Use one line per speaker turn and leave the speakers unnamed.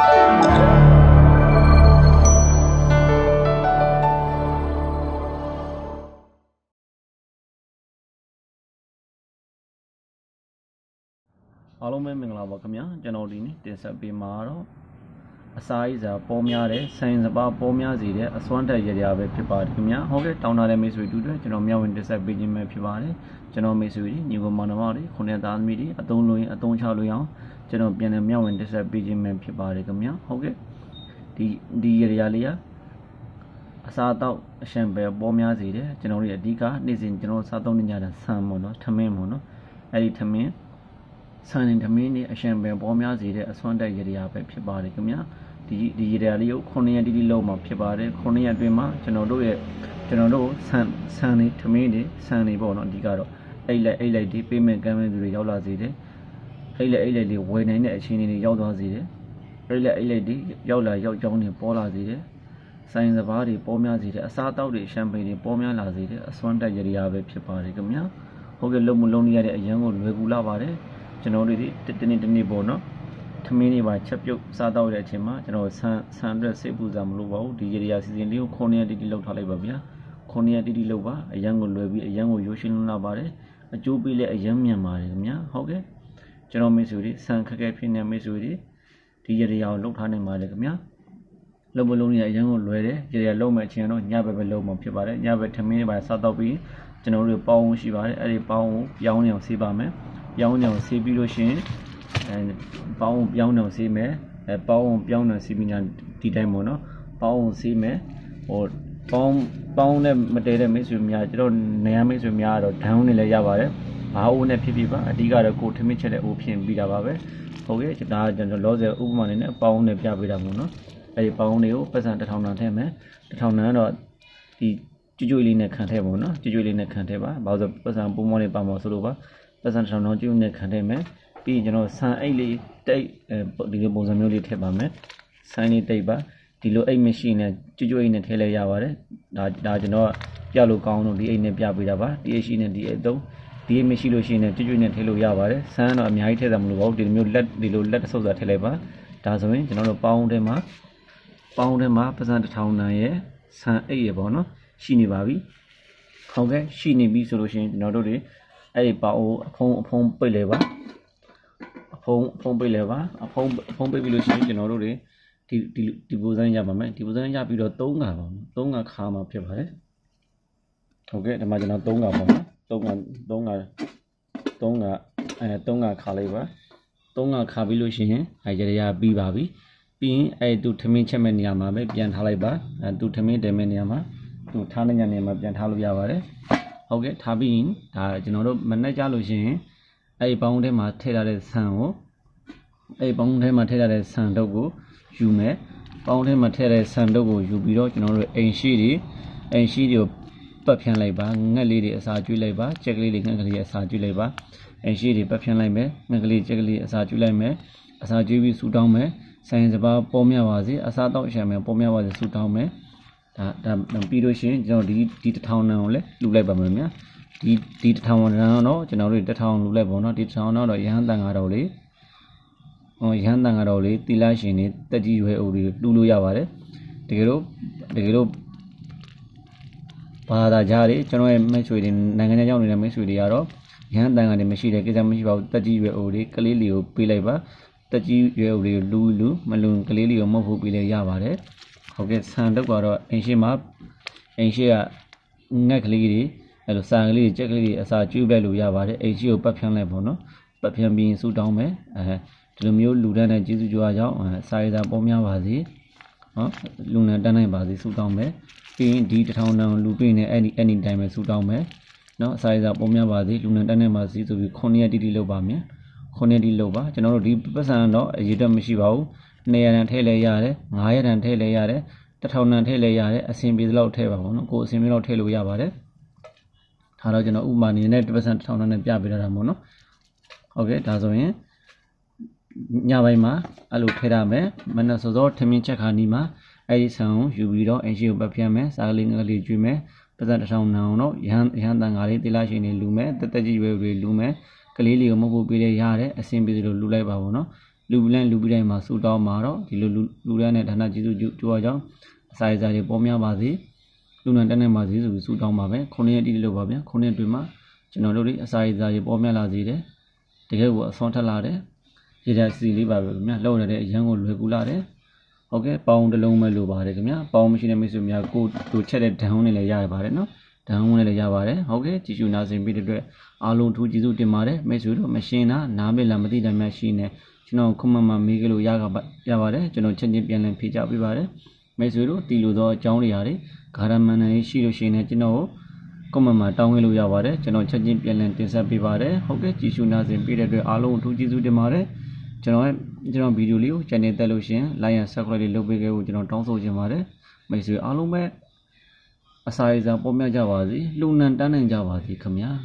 အားလုံးပဲမင်္ဂလာပါခင်ဗျာကျွန်တော်ဒီနေ့တင်ဆက်ပေးမှာတော့အစာအိစာပေါများတဲ့ဆိုင်စပါပေါများစီတဲ့အစွမ်းတက်ရရပဲဖြစ်ပါတယ်ခင်ဗျာဟုတ်ကဲ့တောင်းတာတဲ့မိတ်ဆွေတူတူကျွန်တော်မြောက်ဝင်တင်ဆက်ပေးခြင်းပဲဖြစ်ပါတယ်ကျွန်တော်မိတ်ဆွေတွေညီကောင်မောင်နှမတွေခုနှစ်သားသမီးတွေအသုံးလုံးရင်အသုံးချလို့ရအောင်ကျွန်တော်ပြန်လည်မျှဝင်တက်ဆက်ပေးခြင်းပဲဖြစ်ပါတယ်ခင်ဗျာဟုတ်ကဲ့ဒီဒီရရာလေးကအစာတော့အရှံပဲပေါ်များစေတယ်ကျွန်တော်တို့အဓိကနေ့စဉ်ကျွန်တော်စားသုံးနေကြတာဆန်ပေါ့နော်ထမင်းပေါ့နော်အဲ့ဒီထမင်းဆန်နဲ့ထမင်းနဲ့အရှံပဲပေါ်များစေတဲ့အစွမ်းတက်ရရာပဲဖြစ်ပါတယ်ခင်ဗျာဒီဒီရရာလေးကို9ရက်တိတိလောက်မှာဖြစ်ပါတယ်9ရက်အတွင်းမှာကျွန်တော်တို့ရဲ့ကျွန်တော်တို့ဆန်ဆန်နေထမင်းနေဆန်နေပေါ့နော်အဓိကတော့အိတ်လိုက်အိတ်လိုက်ဒီပေးမဲ့ကမ်းမဲ့သူတွေရောက်လာစေတယ်အိတ်လက်အိတ်လက်တွေဝယ်နိုင်တဲ့အခြေအနေတွေရောက်သွားစေတယ်အိတ်လက်အိတ်လက်တွေရောက်လာရောက်ကြောင်းတွေပေါ်လာစေတယ်ဆိုင်စဘာတွေပေါ်များစေတယ်အစားအသောက်တွေရှမ်ပိန်တွေပေါ်များလာစေတယ်အစွမ်းတက်ရရပဲဖြစ်ပါတယ်ခင်ဗျာဟုတ်ကဲ့လုံမလုံးရတဲ့အရန်ကိုလွယ်ကူလာပါတယ်ကျွန်တော်တို့ဒီတနေ့တနေ့ပေါ့နော်ထမင်းတွေပါချက်ပြုတ်စားတော့တဲ့အချိန်မှာကျွန်တော်ဆန်ဆန်အတွက်စိတ်ပူစားမလို့ပါဘူးဒီရေရာစီစဉ်လေးကို900တိတိလောက်ထားလိုက်ပါဗျာ900တိတိလောက်ပါအရန်ကိုလွယ်ပြီးအရန်ကိုရိုးရှင်းလွန်းလာပါတယ်အကျိုးပေးလဲအရန်မြန်ပါတယ်ခင်ဗျာဟုတ်ကဲ့ကျွန်တော်မိတ်ဆွေတွေဆန်ခက်ခက်ဖြစ်နေမိတ်ဆွေတွေဒီရတရားကိုလှုပ်ထားနိုင်ပါလေခင်ဗျာလှုပ်မလုံးနေရအရင်ကလွယ်တယ်ရတရားလှုပ်မဲ့အချိန်တော့ညဘက်ပဲလှုပ်မှဖြစ်ပါတယ်ညဘက်ထမင်းတွေပါစားတော့ပြီးကျွန်တော်တို့ပေါင်းရှိပါတယ်အဲ့ဒီပေါင်းကိုပြောင်းနေအောင်ဆေးပါမယ်ပြောင်းနေအောင်ဆေးပြီးလို့ရှိရင်အဲပေါင်းကိုပြောင်းနေအောင်ဆေးမယ်အဲပေါင်းကိုပြောင်းနေဆေးပြီးညဒီတိုင်းပေါ့နော်ပေါင်းကိုဆေးမယ်ဟိုပေါင်းပေါင်းနဲ့မတည်တဲ့မိတ်ဆွေများကျွန်တော်နေရာမိတ်ဆွေများကတော့ down နေလည်းရပါတယ်ငါးအိုးနဲ့ဖြစ်ဖြစ်ပါအဓိကတော့ကိုထမင်းချက်တဲ့အိုးဖြစ်ပြီးတာပါပဲဟုတ်ကဲ့ဒါကျွန်တော်လောဆယ်ဥပမာနဲ့ပေါင်းနဲ့ပြပေးတာမို့နော်အဲ့ဒီပေါင်းတွေကိုပတ်စံတစ်ထောင်တန်ထည့်မယ်တစ်ထောင်တန်တော့ဒီကျွကျွလေးနဲ့ခံထည့်ပါဦးနော်ကျွကျွလေးနဲ့ခံထည့်ပါဘာလို့ဆိုပတ်စံပုံမောလေးပါမောဆိုလို့ပါပတ်စံတစ်ထောင်တန်ကျွကျွနဲ့ခံထည့်မယ်ပြီးရင်ကျွန်တော်ဆန်အိတ်လေးတိတ်ဒီလိုပုံစံမျိုးလေးထည့်ပါမယ်ဆန်လေးတိတ်ပါဒီလိုအိတ်မရှိနဲ့ကျွကျွအိတ်နဲ့ထည့်လဲရပါတယ်ဒါဒါကျွန်တော်ပြလို့ကောင်းလို့ဒီအိတ်နဲ့ပြပေးတာပါဒီအိတ်ရှိနဲ့ဒီအိတ်သုံးဒီမရှိလို့ရှိရင်ကျွတ်ကျွတ်နဲ့ထည့်လို့ရပါတယ်ဆန်းတော့အများကြီးထည့်တာမလို့ပါဘူးဒီလိုမျိုးလက်ဒီလိုလက်တစ်ဆုပ်စာထည့်လိုက်ပါဒါဆိုရင်ကျွန်တော်တို့ပေါင်းထဲမှာပေါင်းထဲမှာပစံတစ်ထောင်တန်ရဲ့ဆန်းအိတ်ရပေါ့နော်ရှိနေပါပြီဟုတ်ကဲ့ရှိနေပြီဆိုလို့ရှိရင်ကျွန်တော်တို့တွေအဲ့ဒီပေါင်းအဖုံးအဖုံးပိတ်လေပါအဖုံးအဖုံးပိတ်လေပါအဖုံးအဖုံးပိတ်ပြီလို့ရှိရင်ကျွန်တော်တို့တွေဒီဒီဒီပုံစံရပါမယ်ဒီပုံစံရပြီးတော့၃ငါပါမယ်၃ငါခါမှဖြစ်ပါတယ်ဟုတ်ကဲ့ဒီမှာကျွန်တော်၃ငါပါမယ်၃က၃က၃ကအဲ၃ကခါလိုက်ပါ၃ကခါပြီးလို့ရှိရင်အဲရရပြီးပါပြီပြီးရင်အဲသူထမင်းချက်မဲ့နေရာမှာပဲပြန်ထားလိုက်ပါအဲသူထမင်းတယ်မဲ့နေရာမှာသူထားနေညနေမှာပြန်ထားလို့ရပါတယ်ဟုတ်ကဲ့ထားပြီးရင်ဒါကျွန်တော်တို့မနှက်ကြလို့ရှိရင်အဲဒီပေါင်းထဲမှာထည့်ထားတဲ့ဆန်ကိုအဲဒီပေါင်းထဲမှာထည့်ထားတဲ့ဆန်တုပ်ကိုယူမယ်ပေါင်းထဲမှာထည့်တဲ့ဆန်တုပ်ကိုယူပြီးတော့ကျွန်တော်တို့အိမ်ရှိတွေအိမ်ရှိတွေကိုပတ်ဖြန်းလိုက်ပါငှက်လေးတွေအစာကျွေးလိုက်ပါကြက်ကလေးတွေငှက်ကလေးအစာကျွေးလိုက်ပါအရှိတွေပတ်ဖြန်းလိုက်မယ်ငှက်ကလေးကြက်ကလေးအစာကျွေးလိုက်မယ်အစာကျွေးပြီးဆူတောင်းမယ်ဆိုင်စပါပေါ်မြပါစေအစာတော့ရှာမယ်ပေါ်မြပါစေဆူတောင်းမယ်ဒါဒါပြီးလို့ရှိရင်ကျွန်တော်ဒီဒီတထောင်နံကိုလည်းလှူလိုက်ပါမယ်ဗျာဒီဒီတထောင်နံတော့ကျွန်တော်တို့တထောင်လှူလိုက်ပါတော့ဒီတထောင်တော့ရဟန်းတန်ကတော့လေဟောရဟန်းတန်ကတော့လေတိလရှင်တွေတက်ကြီးရွယ်အိုတွေလှူလို့ရပါတယ်တကယ်လို့တကယ်လို့ဘာသာကြားတွေကျွန်တော်ရဲ့မိတ်ဆွေတွေနိုင်ငံခြားရောက်နေတဲ့မိတ်ဆွေတွေကတော့ရဟန်းတန်ခါတွေမရှိတဲ့ကိစ္စမရှိပါဘူးတက်ကြီးရွယ်အိုတွေကလေးလေးကိုပေးလိုက်ပါတက်ကြီးရွယ်အိုတွေလူလူမလွန်ကလေးလေးကိုမဟုတ်ဘူးပေးလိုက်ရပါတယ်ဟုတ်ကဲ့ဆန်တုတ်ကတော့အင်ရှိမှာအင်ရှိကငက်ကလေးတွေအဲ့လိုဆန်ကလေးတွေကြက်ကလေးတွေအစာကျွေးလိုက်လို့ရပါတယ်အင်ရှိကိုပတ်ဖြန်းလိုက်ပေါ့နော်ပတ်ဖြန်းပြီးစူတောင်းမယ်အဲဒီလိုမျိုးလူတန်းတဲ့ကျေးဇူးကြွားကြောင့်စာရေးသားပေါများပါစေနော်လူနာတန်းနိုင်ပါစေဆုတောင်းမယ်ပြီးရင်ဒီတထောင်တန်းလူပိနေအဲ့ဒီအဲ့ဒီတိုင်းပဲဆုတောင်းမယ်နော်အစာရစာပုံများပါစေလူနာတန်းနိုင်ပါစေဆိုပြီး9ရက်တိတိလောက်ပါမယ်9ရက်တိလောက်ပါကျွန်တော်တို့ဒီပတ်စံတော့အရေးတက်မရှိပါဘူးနေရာတန်ထည့်လဲရတယ်9ရက်တန်ထည့်လဲရတယ်တထောင်တန်ထည့်လဲရတယ်အဆင်ပြေသလောက်ထည့်ပါဘောနော်ကိုယ်အဆင်ပြေလောက်ထည့်လို့ရပါတယ်ဒါတော့ကျွန်တော်ဥပမာအနေနဲ့တစ်ပတ်စံတထောင်တန်နဲ့ပြပေးထားတာပေါ့နော်ဟုတ်ကဲ့ဒါဆိုရင်ညပိုင်းမှာအဲ့လိုထည့်ထားမယ်မနက်စောစောထမင်းချက်ခါနီးမှာအဲ့ဒီဆံကိုယူပြီးတော့အင်ရှင်ကိုပတ်ဖြတ်မယ်စာကလေးငကလေးကျွေးမယ်ပဇက်တစ်ထောင်နောင်တော့ရဟန်းရဟန်းတန်ဃာလေးတိလရှင်တွေလူမယ်တက်တက်ကြီးပဲတွေလူမယ်ကလေးလေးကိုမဟုတ်ပေးလဲရတဲ့အစင်ပြေလို့လူလိုက်ပါဘောနော်လူပလန်လူပြီးတိုင်းမှာစူတောင်းမှာတော့ဒီလိုလူလူရတဲ့ဒါနကျေးဇူးကြိုးအကြောင်းအစာရစာတွေပေါ်များပါစေလူနံတက်နေပါစေဆိုပြီးစူတောင်းပါပဲခုနှစ်ရက်တိလို့ပါဗျာခုနှစ်တွင်မှာကျွန်တော်တို့ဒီအစာရစာတွေပေါ်များလာစေတယ်တကယ်ကိုအဆုံးထက်လာတယ်ရေဒါစီလေးပါပဲခင်ဗျာလှုပ်ရတဲ့အရန်ကိုလွယ်ကူလာတယ်ဟုတ်ကဲ့ပေါင်တစ်လုံးပဲလိုပါတယ်ခင်ဗျာပေါင်မရှိတဲ့မိတ်ဆွေများကိုတို့ချက်တဲ့ဓာတ်ဝင်နဲ့လည်းရရပါတယ်နော်ဓာတ်ဝင်နဲ့လည်းရပါတယ်ဟုတ်ကဲ့ကြည့်ရှုနာဆင်ပြီးတဲ့အတွက်အားလုံးထူးကျေးဇူးတင်ပါတယ်မိတ်ဆွေတို့မရှင်းတာနားမလည်မသိတာများရှိနေကျွန်တော်ခုမှမှမေးကြလို့ရပါရပါတယ်ကျွန်တော်ချက်ချင်းပြန်လည်ဖြေကြပေးပါတယ်မိတ်ဆွေတို့တီလိုသောအကြောင်းတွေဟာတွေဂါရမန်နယ်ရှိလို့ရှိရင်ကျွန်တော်ကွန်မန့်မှာတောင်းခဲ့လို့ရပါတယ်ကျွန်တော်ချက်ချင်းပြန်လည်တင်ဆက်ပေးပါတယ်ဟုတ်ကဲ့ကြည့်ရှုနာဆင်ပေးတဲ့အတွက်အားလုံးအထူးကျေးဇူးတင်ပါတယ်ကျွန်တော်ကျွန်တော်ဗီဒီယိုလေးကို channel တက်လို့ရှင် like and subscribe လေးလုပ်ပေးခဲ့ဖို့ကျွန်တော်တောင်းဆိုချင်ပါတယ်မိတ်ဆွေအားလုံးပဲအစာရေစာပေါ်မြတ်ကြပါစေလှူနံတန်းနိုင်ကြပါစေခင်ဗျာ။